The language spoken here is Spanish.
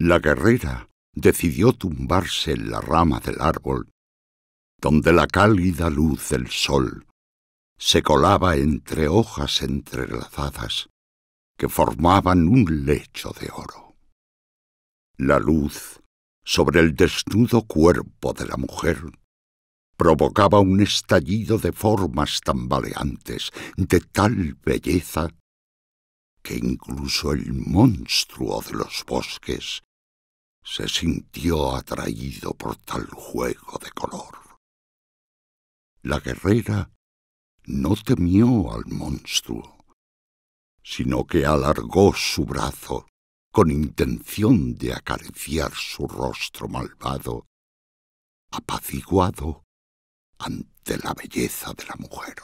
La guerrera decidió tumbarse en la rama del árbol, donde la cálida luz del sol se colaba entre hojas entrelazadas que formaban un lecho de oro. La luz sobre el desnudo cuerpo de la mujer provocaba un estallido de formas tambaleantes de tal belleza que incluso el monstruo de los bosques se sintió atraído por tal juego de color. La guerrera no temió al monstruo, sino que alargó su brazo con intención de acariciar su rostro malvado, apaciguado ante la belleza de la mujer.